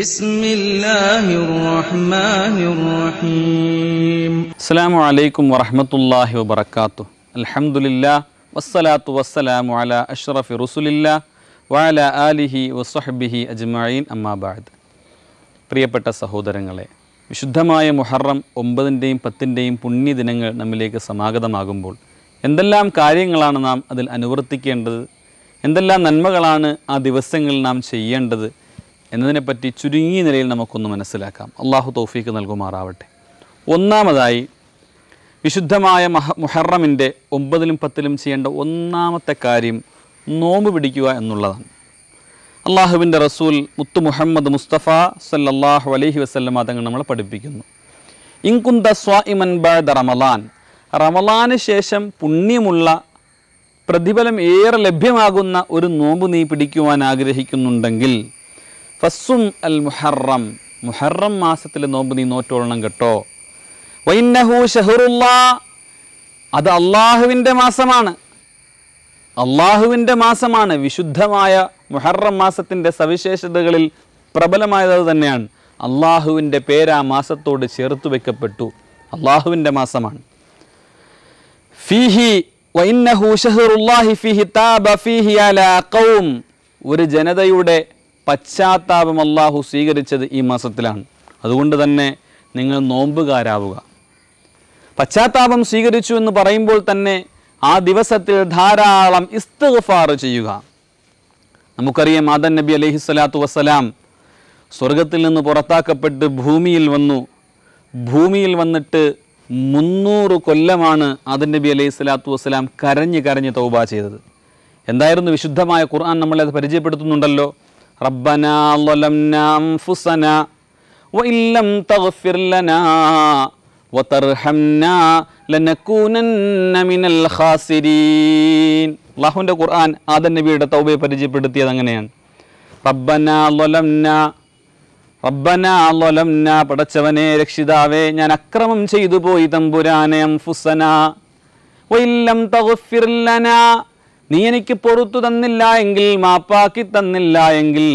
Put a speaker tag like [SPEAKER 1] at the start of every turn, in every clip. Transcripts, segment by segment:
[SPEAKER 1] അസ്സാം വലൈക്കും الرحمن الرحيم അലഹമുല്ല വസ്സലാത്തു ورحمة الله وبركاته റസുലില്ല വാല അലിഹി والسلام على അമ്മാബാദ് പ്രിയപ്പെട്ട സഹോദരങ്ങളെ വിശുദ്ധമായ മുഹറം ഒമ്പതിൻ്റെയും പത്തിൻ്റെയും പുണ്യ ദിനങ്ങൾ നമ്മിലേക്ക് സമാഗതമാകുമ്പോൾ എന്തെല്ലാം കാര്യങ്ങളാണ് നാം അതിൽ അനുവർത്തിക്കേണ്ടത് എന്തെല്ലാം നന്മകളാണ് ആ ദിവസങ്ങളിൽ നാം ചെയ്യേണ്ടത് എന്നതിനെപ്പറ്റി ചുരുങ്ങിയ നിലയിൽ നമുക്കൊന്ന് മനസ്സിലാക്കാം അള്ളാഹു തൗഫീക്ക് നൽകുമാറാവട്ടെ ഒന്നാമതായി വിശുദ്ധമായ മഹ മുഹറമിൻ്റെ ഒമ്പതിലും പത്തിലും ചെയ്യേണ്ട ഒന്നാമത്തെ കാര്യം നോമ്പ് പിടിക്കുക എന്നുള്ളതാണ് അള്ളാഹുവിൻ്റെ റസൂൽ മുത്തു മുഹമ്മദ് മുസ്തഫ സല്ലാഹു അലഹി വസ്ലമ തങ്ങൾ നമ്മളെ പഠിപ്പിക്കുന്നു ഇൻകുന്ത സ്വാഇമൻ ബാദ് റമലാൻ റമലാന് ശേഷം പുണ്യമുള്ള പ്രതിഫലം ഏറെ ലഭ്യമാകുന്ന ഒരു നോമ്പ് നീ പിടിക്കുവാൻ ആഗ്രഹിക്കുന്നുണ്ടെങ്കിൽ ഫസ്സും അൽ മുഹറം മുഹറം മാസത്തിലെ നോമ്പ് നീ നോറ്റോളണം കേട്ടോ വൈന്നഹു ഷഹറുല്ലാ അത് അള്ളാഹുവിൻ്റെ മാസമാണ് അള്ളാഹുവിൻ്റെ മാസമാണ് വിശുദ്ധമായ മുഹറം മാസത്തിൻ്റെ സവിശേഷതകളിൽ പ്രബലമായത് തന്നെയാണ് അള്ളാഹുവിൻ്റെ പേര് ആ മാസത്തോട് ചേർത്ത് വയ്ക്കപ്പെട്ടു അള്ളാഹുവിൻ്റെ മാസമാണ് ഫീഹി വൈന്നഹു ഷഹറുല്ലാഹി ഫീഹി താബ ഫീഹി അല കൗം ഒരു ജനതയുടെ പശ്ചാത്താപം അള്ളാഹു സ്വീകരിച്ചത് ഈ മാസത്തിലാണ് അതുകൊണ്ട് തന്നെ നിങ്ങൾ നോമ്പുകാരാവുക പശ്ചാത്താപം സ്വീകരിച്ചു എന്ന് പറയുമ്പോൾ തന്നെ ആ ദിവസത്തിൽ ധാരാളം ഇസ്തഫാർ ചെയ്യുക നമുക്കറിയാം ആദൻ നബി അലഹി സ്വലാത്തു വസ്സലാം സ്വർഗത്തിൽ നിന്ന് പുറത്താക്കപ്പെട്ട് ഭൂമിയിൽ വന്നു ഭൂമിയിൽ വന്നിട്ട് മുന്നൂറ് കൊല്ലമാണ് ആദൻ നബി അലൈഹി സ്വലാത്തു വസ്സലാം കരഞ്ഞ് കരഞ്ഞ് തൗബ ചെയ്തത് എന്തായിരുന്നു വിശുദ്ധമായ ഖുർആൻ നമ്മളെ അത് പരിചയപ്പെടുത്തുന്നുണ്ടല്ലോ ربنا ظلمنا أنفسنا وإن لم تغفر لنا وترحمنا لنكونن من الخاسرين അള്ളാഹുവിൻ്റെ ഖുർആൻ ആദൻ നബിയുടെ തൗബയെ പരിചയപ്പെടുത്തിയത് അങ്ങനെയാണ് റബ്ബന ലൊലംന റബ്ബന ലൊലംന പടച്ചവനെ രക്ഷിതാവേ ഞാൻ അക്രമം ചെയ്തു പോയി തമ്പുരാനെ അംഫുസന വൈല്ലം തഗുഫിർലന നീ എനിക്ക് പൊറത്തു തന്നില്ല എങ്കിൽ മാപ്പാക്കി തന്നില്ല എങ്കിൽ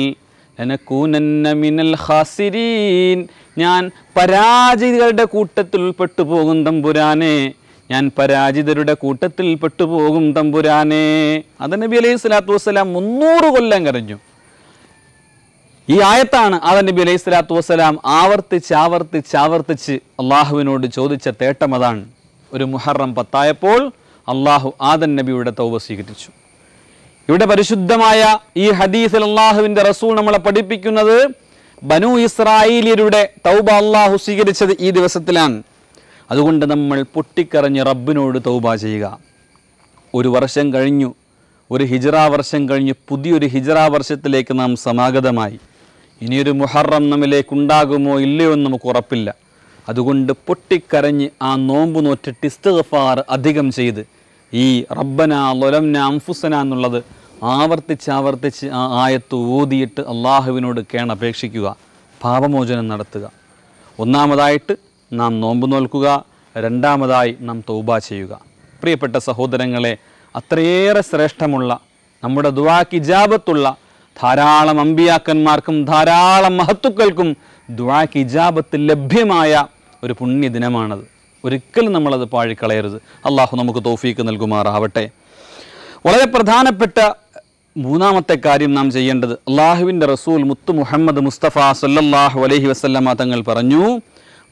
[SPEAKER 1] മിനൽ ഹാസിരീൻ ഞാൻ പരാജിതരുടെ കൂട്ടത്തിൽ പെട്ടുപോകും തമ്പുരാനെ ഞാൻ പരാജിതരുടെ കൂട്ടത്തിൽ പെട്ടുപോകും തമ്പുരാനെ അത് നബി അലൈഹി സ്വലാത്തു വസ്സലാം മുന്നൂറ് കൊല്ലം കരഞ്ഞു ഈ ആയത്താണ് അത് നബി അലൈഹി സ്വലാത്തു വസ്സലാം ആവർത്തിച്ച് ആവർത്തിച്ച് ആവർത്തിച്ച് അള്ളാഹുവിനോട് ചോദിച്ച തേട്ടം അതാണ് ഒരു മുഹറം പത്തായപ്പോൾ അള്ളാഹു ആദൻ നബിയുടെ തൗബ സ്വീകരിച്ചു ഇവിടെ പരിശുദ്ധമായ ഈ ഹദീസിൽ അള്ളാഹുവിൻ്റെ റസൂൾ നമ്മളെ പഠിപ്പിക്കുന്നത് ബനു ഇസ്രായേലിയരുടെ തൗബ അള്ളാഹു സ്വീകരിച്ചത് ഈ ദിവസത്തിലാണ് അതുകൊണ്ട് നമ്മൾ പൊട്ടിക്കറഞ്ഞ് റബ്ബിനോട് തൗബ ചെയ്യുക ഒരു വർഷം കഴിഞ്ഞു ഒരു ഹിജറ വർഷം കഴിഞ്ഞ് പുതിയൊരു ഹിജറ വർഷത്തിലേക്ക് നാം സമാഗതമായി ഇനിയൊരു മുഹറം ഉണ്ടാകുമോ ഇല്ലയോ എന്ന് നമുക്ക് ഉറപ്പില്ല അതുകൊണ്ട് പൊട്ടിക്കരഞ്ഞ് ആ നോമ്പ് നോറ്റിട്ട് ഇസ്തഫാർ അധികം ചെയ്ത് ഈ റബ്ബന ലൊലംന അംഫുസന എന്നുള്ളത് ആവർത്തിച്ച് ആവർത്തിച്ച് ആ ആയത്ത് ഓതിയിട്ട് അള്ളാഹുവിനോട് കേണപേക്ഷിക്കുക പാപമോചനം നടത്തുക ഒന്നാമതായിട്ട് നാം നോമ്പ് നോൽക്കുക രണ്ടാമതായി നാം തൗബ ചെയ്യുക പ്രിയപ്പെട്ട സഹോദരങ്ങളെ അത്രയേറെ ശ്രേഷ്ഠമുള്ള നമ്മുടെ ദുവാക്കി ജാപത്തുള്ള ധാരാളം അമ്പിയാക്കന്മാർക്കും ധാരാളം മഹത്തുക്കൾക്കും ദുവാക്കി ഇജാബത്ത് ലഭ്യമായ ഒരു പുണ്യദിനമാണത് ഒരിക്കലും നമ്മളത് പാഴിക്കളയരുത് അള്ളാഹു നമുക്ക് തോഫീക്ക് നൽകുമാറാവട്ടെ വളരെ പ്രധാനപ്പെട്ട മൂന്നാമത്തെ കാര്യം നാം ചെയ്യേണ്ടത് അള്ളാഹുവിൻ്റെ റസൂൽ മുത്തു മുഹമ്മദ് മുസ്തഫ സല്ലല്ലാഹു അലൈഹി വസ്ല്ല തങ്ങൾ പറഞ്ഞു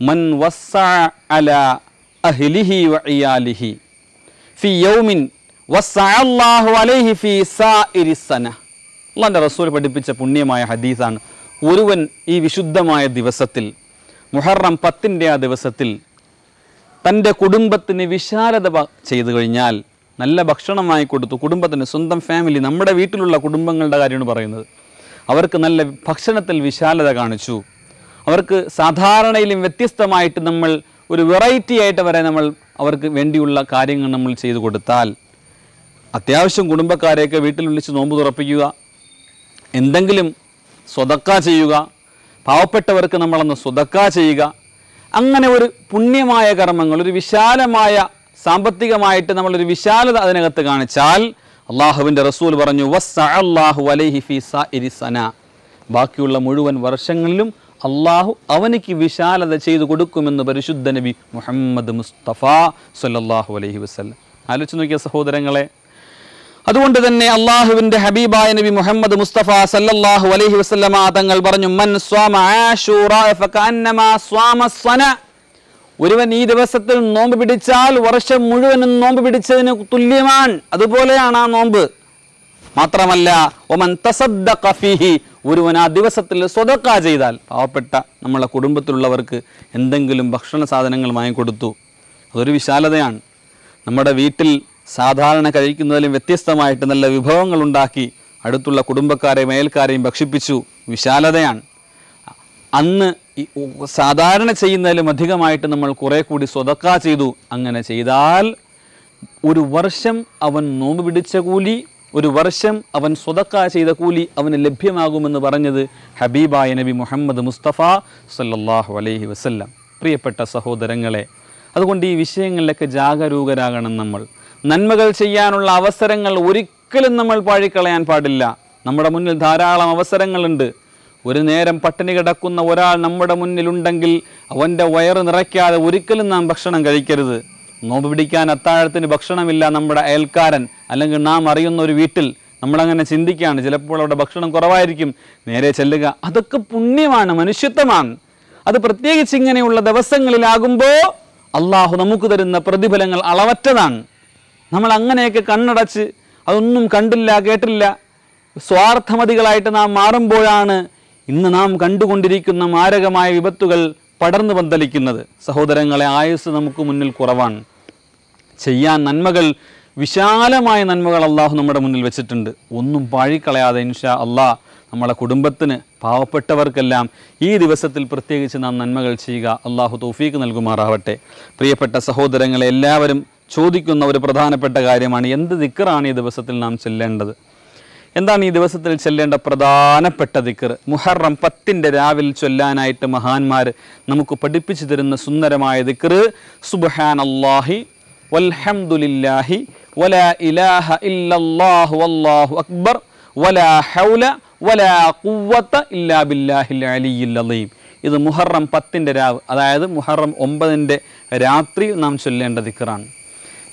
[SPEAKER 1] മൻ വസ്സ അല അഹ്ലിഹി വഇയാലിഹി ഫി യൗമിൻ വസ്സ അല്ലാഹു അലൈഹി ഫി സാഇരി സന അള്ളാഹിൻ്റെ റസൂൽ പഠിപ്പിച്ച പുണ്യമായ ഹദീസാണ് ഒരുവൻ ഈ വിശുദ്ധമായ ദിവസത്തിൽ മുഹറം പത്തിൻ്റെ ആ ദിവസത്തിൽ തൻ്റെ കുടുംബത്തിന് വിശാലത ചെയ്തു കഴിഞ്ഞാൽ നല്ല ഭക്ഷണമായി കൊടുത്തു കുടുംബത്തിന് സ്വന്തം ഫാമിലി നമ്മുടെ വീട്ടിലുള്ള കുടുംബങ്ങളുടെ കാര്യമാണ് പറയുന്നത് അവർക്ക് നല്ല ഭക്ഷണത്തിൽ വിശാലത കാണിച്ചു അവർക്ക് സാധാരണയിലും വ്യത്യസ്തമായിട്ട് നമ്മൾ ഒരു വെറൈറ്റി ആയിട്ട് വരെ നമ്മൾ അവർക്ക് വേണ്ടിയുള്ള കാര്യങ്ങൾ നമ്മൾ ചെയ്തു കൊടുത്താൽ അത്യാവശ്യം കുടുംബക്കാരെയൊക്കെ വീട്ടിൽ വിളിച്ച് നോമ്പ് തുറപ്പിക്കുക എന്തെങ്കിലും സ്വതക്ക ചെയ്യുക പാവപ്പെട്ടവർക്ക് നമ്മളൊന്ന് സ്വതക്ക ചെയ്യുക അങ്ങനെ ഒരു പുണ്യമായ കർമ്മങ്ങൾ ഒരു വിശാലമായ സാമ്പത്തികമായിട്ട് നമ്മളൊരു വിശാലത അതിനകത്ത് കാണിച്ചാൽ അള്ളാഹുവിൻ്റെ റസൂൽ പറഞ്ഞു വസ്സ അള്ളാഹു അലൈഹി ഫി ഇരി സന ബാക്കിയുള്ള മുഴുവൻ വർഷങ്ങളിലും അള്ളാഹു അവനിക്ക് വിശാലത ചെയ്തു കൊടുക്കുമെന്ന് പരിശുദ്ധ നബി മുഹമ്മദ് മുസ്തഫ സല്ലാഹു അലൈഹി വസ്ലം ആലോചിച്ച് നോക്കിയ സഹോദരങ്ങളെ അതുകൊണ്ട് തന്നെ അള്ളാഹുവിന്റെ ഹബീബായ നബി മുഹമ്മദ് മുസ്തഫ സല്ലല്ലാഹു അലൈഹി വസല്ലമ തങ്ങൾ പറഞ്ഞു മൻ സ്വാമ സ്വാമ ഒരുവൻ ഈ ദിവസത്തിൽ നോമ്പ് പിടിച്ചാൽ വർഷം മുഴുവനും നോമ്പ് പിടിച്ചതിന് തുല്യമാണ് അതുപോലെയാണ് ആ നോമ്പ് മാത്രമല്ല ഒമൻ ഫീഹി ഒരുവൻ ആ ദിവസത്തിൽ സ്വതക്ക ചെയ്താൽ പാവപ്പെട്ട നമ്മളെ കുടുംബത്തിലുള്ളവർക്ക് എന്തെങ്കിലും ഭക്ഷണ സാധനങ്ങൾ വാങ്ങിക്കൊടുത്തു അതൊരു വിശാലതയാണ് നമ്മുടെ വീട്ടിൽ സാധാരണ കഴിക്കുന്നതിലും വ്യത്യസ്തമായിട്ട് നല്ല വിഭവങ്ങളുണ്ടാക്കി അടുത്തുള്ള കുടുംബക്കാരെയും അയൽക്കാരെയും ഭക്ഷിപ്പിച്ചു വിശാലതയാണ് അന്ന് സാധാരണ ചെയ്യുന്നതിലും അധികമായിട്ട് നമ്മൾ കുറേ കൂടി സ്വതക്ക ചെയ്തു അങ്ങനെ ചെയ്താൽ ഒരു വർഷം അവൻ നോമ്പ് പിടിച്ച കൂലി ഒരു വർഷം അവൻ സ്വതക്ക ചെയ്ത കൂലി അവന് ലഭ്യമാകുമെന്ന് പറഞ്ഞത് ഹബീബായ നബി മുഹമ്മദ് മുസ്തഫ സല്ലാഹു അലൈഹി വസ്ല്ലാം പ്രിയപ്പെട്ട സഹോദരങ്ങളെ അതുകൊണ്ട് ഈ വിഷയങ്ങളിലൊക്കെ ജാഗരൂകരാകണം നമ്മൾ നന്മകൾ ചെയ്യാനുള്ള അവസരങ്ങൾ ഒരിക്കലും നമ്മൾ പാഴിക്കളയാൻ പാടില്ല നമ്മുടെ മുന്നിൽ ധാരാളം അവസരങ്ങളുണ്ട് ഒരു നേരം പട്ടിണി കിടക്കുന്ന ഒരാൾ നമ്മുടെ മുന്നിലുണ്ടെങ്കിൽ അവൻ്റെ വയറ് നിറയ്ക്കാതെ ഒരിക്കലും നാം ഭക്ഷണം കഴിക്കരുത് നോമ്പ് പിടിക്കാൻ അത്താഴത്തിന് ഭക്ഷണമില്ല നമ്മുടെ അയൽക്കാരൻ അല്ലെങ്കിൽ നാം അറിയുന്ന ഒരു വീട്ടിൽ നമ്മളങ്ങനെ ചിന്തിക്കുകയാണ് ചിലപ്പോൾ അവിടെ ഭക്ഷണം കുറവായിരിക്കും നേരെ ചെല്ലുക അതൊക്കെ പുണ്യമാണ് മനുഷ്യത്വമാണ് അത് പ്രത്യേകിച്ച് ഇങ്ങനെയുള്ള ദിവസങ്ങളിലാകുമ്പോൾ അള്ളാഹു നമുക്ക് തരുന്ന പ്രതിഫലങ്ങൾ അളവറ്റതാണ് നമ്മൾ അങ്ങനെയൊക്കെ കണ്ണടച്ച് അതൊന്നും കണ്ടില്ല കേട്ടില്ല സ്വാർത്ഥമതികളായിട്ട് നാം മാറുമ്പോഴാണ് ഇന്ന് നാം കണ്ടുകൊണ്ടിരിക്കുന്ന മാരകമായ വിപത്തുകൾ പടർന്നു പന്തലിക്കുന്നത് സഹോദരങ്ങളെ ആയുസ് നമുക്ക് മുന്നിൽ കുറവാണ് ചെയ്യാൻ നന്മകൾ വിശാലമായ നന്മകൾ അള്ളാഹു നമ്മുടെ മുന്നിൽ വെച്ചിട്ടുണ്ട് ഒന്നും പാഴിക്കളയാതെ ഇൻഷാ അള്ളാഹ് നമ്മളെ കുടുംബത്തിന് പാവപ്പെട്ടവർക്കെല്ലാം ഈ ദിവസത്തിൽ പ്രത്യേകിച്ച് നാം നന്മകൾ ചെയ്യുക അള്ളാഹു തോഫീക്ക് നൽകുമാറാവട്ടെ പ്രിയപ്പെട്ട സഹോദരങ്ങളെ എല്ലാവരും ചോദിക്കുന്ന ഒരു പ്രധാനപ്പെട്ട കാര്യമാണ് എന്ത് ദിക്കറാണ് ഈ ദിവസത്തിൽ നാം ചെല്ലേണ്ടത് എന്താണ് ഈ ദിവസത്തിൽ ചെല്ലേണ്ട പ്രധാനപ്പെട്ട ദിക്കർ മുഹറം പത്തിൻ്റെ രാവിൽ ചൊല്ലാനായിട്ട് മഹാന്മാർ നമുക്ക് പഠിപ്പിച്ചു തരുന്ന സുന്ദരമായ ദിക്കർ സുബഹാൻ അള്ളാഹി വൽഹംദുലില്ലാഹി വല ഇലാഹ ഇല്ലല്ലാഹു അല്ലാഹു അക്ബർ വല ഹൗല വല കുവ്വത്ത ഇല്ലാ ബില്ലാഹിൽ അലിയിൽ അലീം ഇത് മുഹറം പത്തിൻ്റെ രാവ് അതായത് മുഹറം ഒമ്പതിൻ്റെ രാത്രി നാം ചൊല്ലേണ്ട ദിക്കറാണ്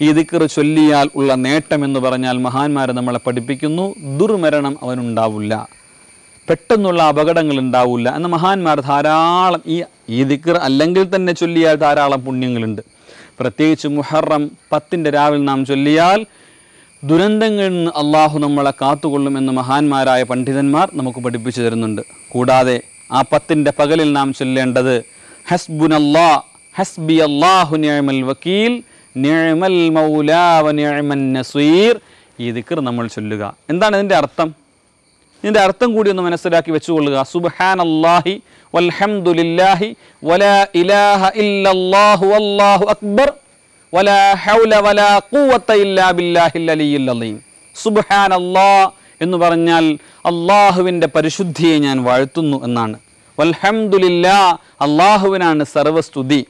[SPEAKER 1] ഈ ദിക്കർ ചൊല്ലിയാൽ ഉള്ള നേട്ടം എന്ന് പറഞ്ഞാൽ മഹാന്മാരെ നമ്മളെ പഠിപ്പിക്കുന്നു ദുർമരണം അവനുണ്ടാവില്ല പെട്ടെന്നുള്ള അപകടങ്ങൾ ഉണ്ടാവില്ല എന്ന മഹാന്മാർ ധാരാളം ഈ ഈ ദിക്കർ അല്ലെങ്കിൽ തന്നെ ചൊല്ലിയാൽ ധാരാളം പുണ്യങ്ങളുണ്ട് പ്രത്യേകിച്ച് മുഹറം പത്തിൻ്റെ രാവിൽ നാം ചൊല്ലിയാൽ ദുരന്തങ്ങളിൽ നിന്ന് അള്ളാഹു നമ്മളെ കാത്തുകൊള്ളും എന്ന് മഹാന്മാരായ പണ്ഡിതന്മാർ നമുക്ക് പഠിപ്പിച്ചു തരുന്നുണ്ട് കൂടാതെ ആ പത്തിൻ്റെ പകലിൽ നാം ചൊല്ലേണ്ടത് ഹസ്ബുനല്ലാ ഹസ്ബി അള്ളാഹുനിയമൽ വക്കീൽ നിഴമൽ മൗലാവ നിഴമൻ നസീർ ഈ ദിക്കർ നമ്മൾ ചൊല്ലുക എന്താണ് ഇതിൻ്റെ അർത്ഥം ഇതിൻ്റെ അർത്ഥം കൂടി ഒന്ന് മനസ്സിലാക്കി വെച്ചുകൊള്ളുക സുബഹാൻ അള്ളാഹി വൽഹംദുലില്ലാഹി വല ഇലാഹ ഇല്ലല്ലാഹു അല്ലാഹു അക്ബർ വല ഹൗല വല കൂവത്ത ഇല്ലാ ബില്ലാഹിൽ അലിയിൽ അലീം സുബഹാൻ എന്ന് പറഞ്ഞാൽ അള്ളാഹുവിൻ്റെ പരിശുദ്ധിയെ ഞാൻ വാഴ്ത്തുന്നു എന്നാണ് വൽഹംദുലില്ലാ അള്ളാഹുവിനാണ് സർവസ്തുതി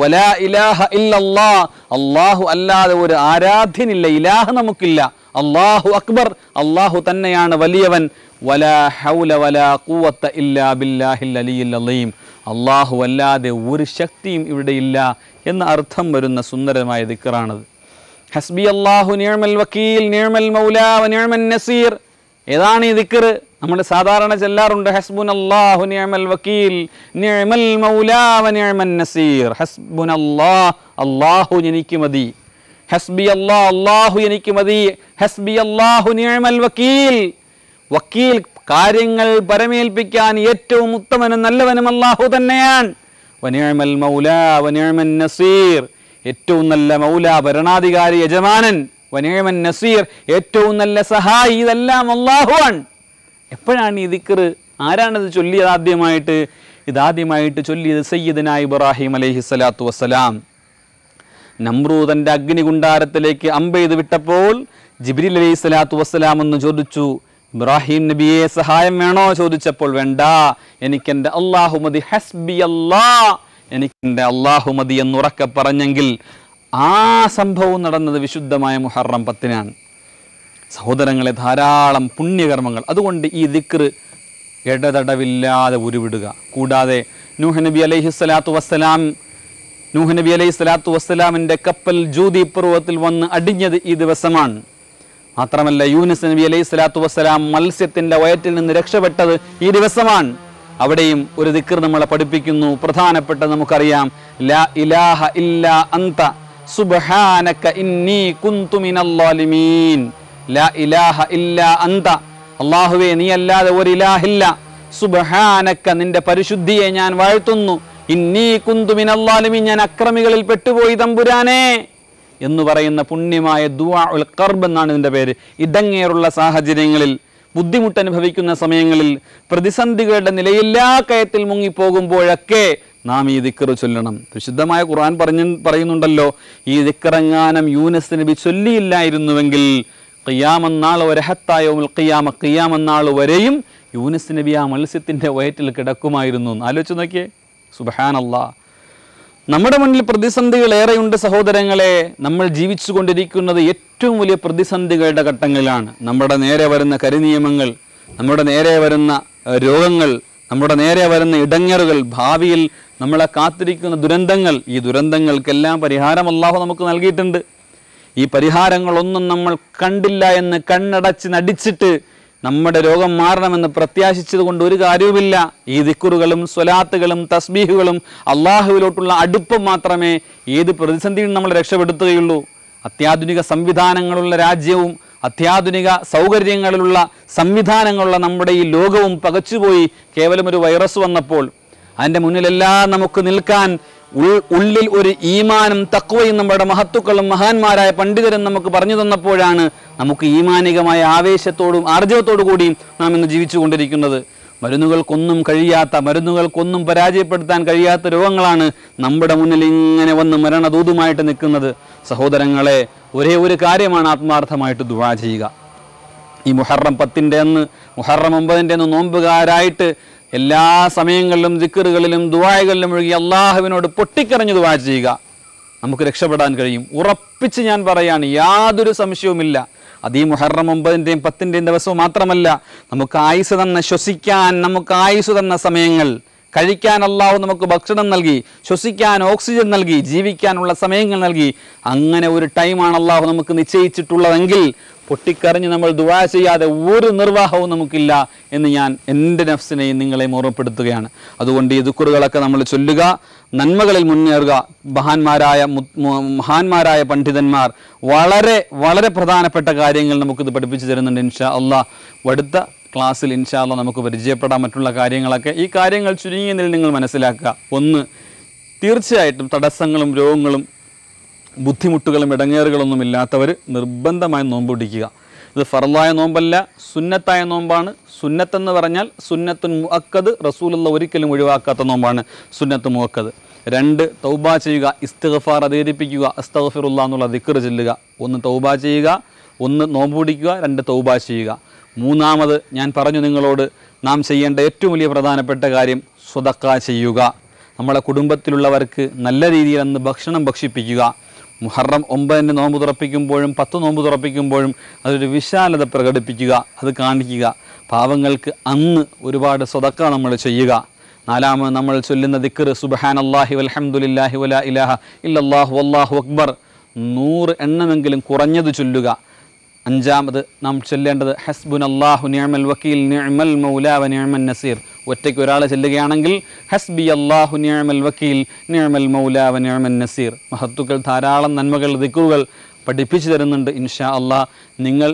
[SPEAKER 1] വലാ ഇലാഹ ഇല്ലല്ലാ അള്ളാഹു അല്ലാതെ ഒരു ആരാധ്യനില്ല ഇലാഹ നമുക്കില്ല അള്ളാഹു അക്ബർ അള്ളാഹു തന്നെയാണ് വലിയവൻ വലാ ഹൗല വലാ കൂവത്ത ഇല്ലാ ബില്ലാഹിൽ അലിയിൽ അലീം അള്ളാഹു അല്ലാതെ ഒരു ശക്തിയും ഇവിടെ ഇല്ല എന്ന അർത്ഥം വരുന്ന സുന്ദരമായ ദിക്കറാണത് ഹസ്ബി അള്ളാഹു നിയമൽ വക്കീൽ നിയമൽ മൗല നിയമൽ നസീർ ഏതാണ് ഈ ദിക്കറ് നമ്മൾ സാധാരണ ചെല്ലാറുണ്ട് ഹസ്ബുൻ അള്ളാഹു നിയമൽ വക്കീൽ നിയമൽ മൗലാവ നിയമൻ നസീർ ഹസ്ബുൻ അള്ളാഹ് അള്ളാഹു എനിക്ക് മതി ഹസ്ബി അള്ളാഹ് അള്ളാഹു എനിക്ക് മതി ഹസ്ബി അള്ളാഹു നിയമൽ വക്കീൽ വക്കീൽ കാര്യങ്ങൾ പരമേൽപ്പിക്കാൻ ഏറ്റവും ഉത്തമനും നല്ലവനും അള്ളാഹു തന്നെയാണ് വനിയമൽ മൗലാവ വനിയമൻ നസീർ ഏറ്റവും നല്ല മൗല ഭരണാധികാരി യജമാനൻ വനിയമൻ നസീർ ഏറ്റവും നല്ല സഹായി ഇതെല്ലാം ആണ് എപ്പോഴാണ് ഈ ദിക്കർ ആരാണിത് ചൊല്ലിയത് ആദ്യമായിട്ട് ഇതാദ്യമായിട്ട് ചൊല്ലിയത് സയ്യിദന ഇബ്രാഹിം അലൈഹി സ്വലാത്തു വസ്സലാം നമ്രൂദൻ്റെ അഗ്നികുണ്ടാരത്തിലേക്ക് അമ്പെയ്ത് വിട്ടപ്പോൾ ജിബ്രിൽ അലൈഹി സ്വലാത്തു വസ്സലാം എന്ന് ചോദിച്ചു ഇബ്രാഹിം നബിയെ സഹായം വേണോ ചോദിച്ചപ്പോൾ വേണ്ട എനിക്കെൻ്റെ അള്ളാഹുമതി ഹസ്ബി അല്ലാ എനിക്കെൻ്റെ അള്ളാഹുമതി എന്നുറക്കെ പറഞ്ഞെങ്കിൽ ആ സംഭവം നടന്നത് വിശുദ്ധമായ മുഹറം പത്തിനാണ് സഹോദരങ്ങളെ ധാരാളം പുണ്യകർമ്മങ്ങൾ അതുകൊണ്ട് ഈ ദിക്ർ ഇടതടവില്ലാതെ ഉരുവിടുക കൂടാതെ നൂഹ് നബി അലൈഹി സ്വലാത്തു വസ്സലാം നൂഹ് നബി അലൈഹി സ്വലാത്തു വസ്സലാമിൻ്റെ കപ്പൽ ജൂതി പർവ്വത്തിൽ വന്ന് അടിഞ്ഞത് ഈ ദിവസമാണ് മാത്രമല്ല യൂനിസ് നബി അലൈഹി സ്വലാത്തു വസ്സലാം മത്സ്യത്തിൻ്റെ വയറ്റിൽ നിന്ന് രക്ഷപ്പെട്ടത് ഈ ദിവസമാണ് അവിടെയും ഒരു ദിക്കർ നമ്മളെ പഠിപ്പിക്കുന്നു പ്രധാനപ്പെട്ട നമുക്കറിയാം ലാ ഇലാഹ ഇല്ല അന്ത സുബ്ഹാനക ഇന്നി കുന്തു ലാ ഇലാഹ ഇല്ല അന്ത അള്ളാഹുവെ നീ അല്ലാതെ ഒരു ഇലാഹില്ല സുബഹാനക്ക നിന്റെ പരിശുദ്ധിയെ ഞാൻ വാഴ്ത്തുന്നു ഇന്നീ കുന്തുമിനല്ലാലുമി ഞാൻ അക്രമികളിൽ പെട്ടുപോയി തമ്പുരാനെ എന്ന് പറയുന്ന പുണ്യമായ ദുവാ ഉൽ കർബ് എന്നാണ് ഇതിൻ്റെ പേര് ഇടങ്ങേറുള്ള സാഹചര്യങ്ങളിൽ ബുദ്ധിമുട്ടനുഭവിക്കുന്ന സമയങ്ങളിൽ പ്രതിസന്ധികളുടെ നിലയില്ലാ കയത്തിൽ മുങ്ങിപ്പോകുമ്പോഴൊക്കെ നാം ഈ ദിക്കറ് ചൊല്ലണം വിശുദ്ധമായ ഖുർആൻ പറഞ്ഞു പറയുന്നുണ്ടല്ലോ ഈ ദിക്കറങ്ങാനം യൂനസ് നബി ചൊല്ലിയില്ലായിരുന്നുവെങ്കിൽ കിയാമന്നാൾ ഒരഹത്തായവും കിയാമ കിയാമന്നാൾ വരെയും യൂനസ് നബി ആ മത്സ്യത്തിൻ്റെ വയറ്റിൽ കിടക്കുമായിരുന്നു ആലോചിച്ച് നോക്കിയേ സുബഹാനല്ലാ നമ്മുടെ മുന്നിൽ പ്രതിസന്ധികൾ ഏറെയുണ്ട് സഹോദരങ്ങളെ നമ്മൾ ജീവിച്ചു കൊണ്ടിരിക്കുന്നത് ഏറ്റവും വലിയ പ്രതിസന്ധികളുടെ ഘട്ടങ്ങളിലാണ് നമ്മുടെ നേരെ വരുന്ന കരിനിയമങ്ങൾ നമ്മുടെ നേരെ വരുന്ന രോഗങ്ങൾ നമ്മുടെ നേരെ വരുന്ന ഇടങ്ങറുകൾ ഭാവിയിൽ നമ്മളെ കാത്തിരിക്കുന്ന ദുരന്തങ്ങൾ ഈ ദുരന്തങ്ങൾക്കെല്ലാം പരിഹാരം അള്ളാഹു നമുക്ക് നൽകിയിട്ടുണ്ട് ഈ പരിഹാരങ്ങളൊന്നും നമ്മൾ കണ്ടില്ല എന്ന് കണ്ണടച്ച് നടിച്ചിട്ട് നമ്മുടെ രോഗം മാറണമെന്ന് പ്രത്യാശിച്ചത് കൊണ്ട് ഒരു കാര്യവുമില്ല ഈ ദിക്കുറുകളും സ്വലാത്തുകളും തസ്ബീഹുകളും അള്ളാഹുവിലോട്ടുള്ള അടുപ്പം മാത്രമേ ഏത് പ്രതിസന്ധിയിൽ നമ്മൾ രക്ഷപ്പെടുത്തുകയുള്ളൂ അത്യാധുനിക സംവിധാനങ്ങളുള്ള രാജ്യവും അത്യാധുനിക സൗകര്യങ്ങളിലുള്ള സംവിധാനങ്ങളുള്ള നമ്മുടെ ഈ ലോകവും പകച്ചുപോയി കേവലം ഒരു വൈറസ് വന്നപ്പോൾ അതിൻ്റെ മുന്നിലെല്ലാം നമുക്ക് നിൽക്കാൻ ഉള്ളിൽ ഒരു ഈമാനും തക്കുവയും നമ്മുടെ മഹത്തുക്കളും മഹാന്മാരായ പണ്ഡിതരും നമുക്ക് പറഞ്ഞു തന്നപ്പോഴാണ് നമുക്ക് ഈമാനികമായ ആവേശത്തോടും ആർജവത്തോടു കൂടിയും നാം ഇന്ന് ജീവിച്ചുകൊണ്ടിരിക്കുന്നത് മരുന്നുകൾക്കൊന്നും കഴിയാത്ത മരുന്നുകൾക്കൊന്നും പരാജയപ്പെടുത്താൻ കഴിയാത്ത രോഗങ്ങളാണ് നമ്മുടെ മുന്നിൽ ഇങ്ങനെ വന്ന് മരണദൂതുമായിട്ട് നിൽക്കുന്നത് സഹോദരങ്ങളെ ഒരേ ഒരു കാര്യമാണ് ആത്മാർത്ഥമായിട്ട് ദുവാ ചെയ്യുക ഈ മുഹറം പത്തിൻ്റെ അന്ന് മുഹറം ഒമ്പതിൻ്റെ അന്ന് നോമ്പുകാരായിട്ട് എല്ലാ സമയങ്ങളിലും ദിക്കറുകളിലും ദുബായകളിലും ഒഴുകി അള്ളാഹുവിനോട് പൊട്ടിക്കറിഞ്ഞ് ദുവാ ചെയ്യുക നമുക്ക് രക്ഷപ്പെടാൻ കഴിയും ഉറപ്പിച്ച് ഞാൻ പറയാണ് യാതൊരു സംശയവുമില്ല അത് ഈ മുഹറം ഒമ്പതിൻ്റെയും പത്തിൻ്റെയും ദിവസവും മാത്രമല്ല നമുക്ക് ആയുസ് തന്ന ശ്വസിക്കാൻ നമുക്ക് ആയുസ് തന്ന സമയങ്ങൾ കഴിക്കാൻ അള്ളാഹു നമുക്ക് ഭക്ഷണം നൽകി ശ്വസിക്കാൻ ഓക്സിജൻ നൽകി ജീവിക്കാനുള്ള സമയങ്ങൾ നൽകി അങ്ങനെ ഒരു ടൈമാണ് അള്ളാഹു നമുക്ക് നിശ്ചയിച്ചിട്ടുള്ളതെങ്കിൽ പൊട്ടിക്കറിഞ്ഞ് നമ്മൾ ദുവാ ചെയ്യാതെ ഒരു നിർവാഹവും നമുക്കില്ല എന്ന് ഞാൻ എൻ്റെ നഫ്സിനെയും നിങ്ങളെയും ഓർമ്മപ്പെടുത്തുകയാണ് അതുകൊണ്ട് ഈ ദുക്കുറുകളൊക്കെ നമ്മൾ ചൊല്ലുക നന്മകളിൽ മുന്നേറുക മഹാന്മാരായ മഹാന്മാരായ പണ്ഡിതന്മാർ വളരെ വളരെ പ്രധാനപ്പെട്ട കാര്യങ്ങൾ നമുക്കിത് പഠിപ്പിച്ചു തരുന്നുണ്ട് ഇൻഷാ അള്ളാഹ് അടുത്ത ക്ലാസ്സിൽ ഇൻഷാ അള്ളാഹ് നമുക്ക് പരിചയപ്പെടാൻ മറ്റുള്ള കാര്യങ്ങളൊക്കെ ഈ കാര്യങ്ങൾ ചുരുങ്ങിയതിൽ നിങ്ങൾ മനസ്സിലാക്കുക ഒന്ന് തീർച്ചയായിട്ടും തടസ്സങ്ങളും രോഗങ്ങളും ബുദ്ധിമുട്ടുകളും ഇടങ്ങേറുകളൊന്നും ഇല്ലാത്തവർ നിർബന്ധമായി നോമ്പ് പിടിക്കുക ഇത് ഫറലായ നോമ്പല്ല സുന്നത്തായ നോമ്പാണ് സുന്നത്തെന്ന് പറഞ്ഞാൽ സുന്നത്തുൻ മുഹക്കത് റസൂലുള്ള ഒരിക്കലും ഒഴിവാക്കാത്ത നോമ്പാണ് സുന്നത്ത് മുഹക്കത് രണ്ട് തൗബ ചെയ്യുക ഇസ്തിഗഫാർ അധികരിപ്പിക്കുക അസ്തഗഫിറുല്ല എന്നുള്ള ദിക്കർ ചെല്ലുക ഒന്ന് തൗബ ചെയ്യുക ഒന്ന് നോമ്പ് പിടിക്കുക രണ്ട് തൗബ ചെയ്യുക മൂന്നാമത് ഞാൻ പറഞ്ഞു നിങ്ങളോട് നാം ചെയ്യേണ്ട ഏറ്റവും വലിയ പ്രധാനപ്പെട്ട കാര്യം സ്വതക്ക ചെയ്യുക നമ്മളെ കുടുംബത്തിലുള്ളവർക്ക് നല്ല രീതിയിൽ അന്ന് ഭക്ഷണം ഭക്ഷിപ്പിക്കുക മുഹറം ഒമ്പതിന് നോമ്പ് തുറപ്പിക്കുമ്പോഴും പത്ത് നോമ്പ് തുറപ്പിക്കുമ്പോഴും അതൊരു വിശാലത പ്രകടിപ്പിക്കുക അത് കാണിക്കുക പാവങ്ങൾക്ക് അന്ന് ഒരുപാട് സ്വതക്ക നമ്മൾ ചെയ്യുക നാലാമത് നമ്മൾ ചൊല്ലുന്ന ദിക്കർ സുബഹാൻ അള്ളാഹി വലഹമുല്ലാഹി വല ഇലാഹ ഇല്ലാഹു അള്ളാഹു അക്ബർ നൂറ് എണ്ണമെങ്കിലും കുറഞ്ഞത് ചൊല്ലുക അഞ്ചാമത് നാം ചൊല്ലേണ്ടത് ഹസ്ബുൻ അള്ളാഹു നിയമൽ വക്കീൽ നിയമൽ മൗലാവ നിയമൻ നസീർ ഒറ്റയ്ക്ക് ഒരാൾ ചെല്ലുകയാണെങ്കിൽ ഹസ്ബി അള്ളാഹു നിയമൽ വക്കീൽ നിയമൽ മൗലാവ വ നിയമൽ നസീർ മഹത്തുക്കൾ ധാരാളം നന്മകൾ ദിക്കുകൾ പഠിപ്പിച്ചു തരുന്നുണ്ട് ഇൻഷാ അള്ളാഹ് നിങ്ങൾ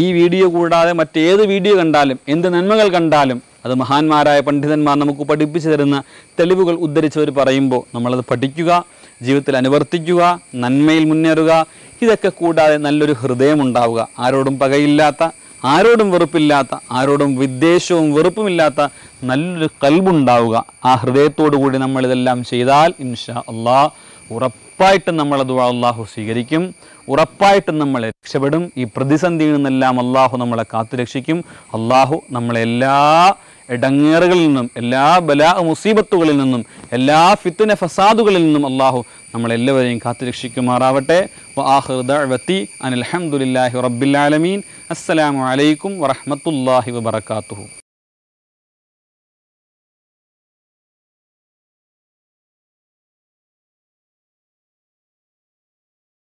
[SPEAKER 1] ഈ വീഡിയോ കൂടാതെ മറ്റേത് വീഡിയോ കണ്ടാലും എന്ത് നന്മകൾ കണ്ടാലും അത് മഹാന്മാരായ പണ്ഡിതന്മാർ നമുക്ക് പഠിപ്പിച്ചു തരുന്ന തെളിവുകൾ ഉദ്ധരിച്ചവർ പറയുമ്പോൾ നമ്മളത് പഠിക്കുക ജീവിതത്തിൽ അനുവർത്തിക്കുക നന്മയിൽ മുന്നേറുക ഇതൊക്കെ കൂടാതെ നല്ലൊരു ഹൃദയമുണ്ടാവുക ആരോടും പകയില്ലാത്ത ആരോടും വെറുപ്പില്ലാത്ത ആരോടും വിദ്വേഷവും വെറുപ്പുമില്ലാത്ത നല്ലൊരു കൽബുണ്ടാവുക ആ ഹൃദയത്തോടു കൂടി നമ്മളിതെല്ലാം ചെയ്താൽ ഇൻഷാ അള്ളാഹ് ഉറപ്പായിട്ടും നമ്മളത് അള്ളാഹു സ്വീകരിക്കും ഉറപ്പായിട്ടും നമ്മൾ രക്ഷപ്പെടും ഈ പ്രതിസന്ധിയിൽ നിന്നെല്ലാം അള്ളാഹു നമ്മളെ കാത്തു രക്ഷിക്കും അള്ളാഹു നമ്മളെ എല്ലാ ഇടങ്ങേറുകളിൽ നിന്നും എല്ലാ ബലാ മുസീബത്തുകളിൽ നിന്നും എല്ലാ ഫിത്തിന ഫസാദുകളിൽ നിന്നും അള്ളാഹു നമ്മളെല്ലാവരെയും കാത്തു രക്ഷിക്കുമാറാവട്ടെ വത്തി അനിൽഹമുല്ലാഹി റബ്ബിലാലമീൻ അസ്സലാമലൈക്കും വറഹമത്തല്ലാഹി വബർക്കാത്തുഹു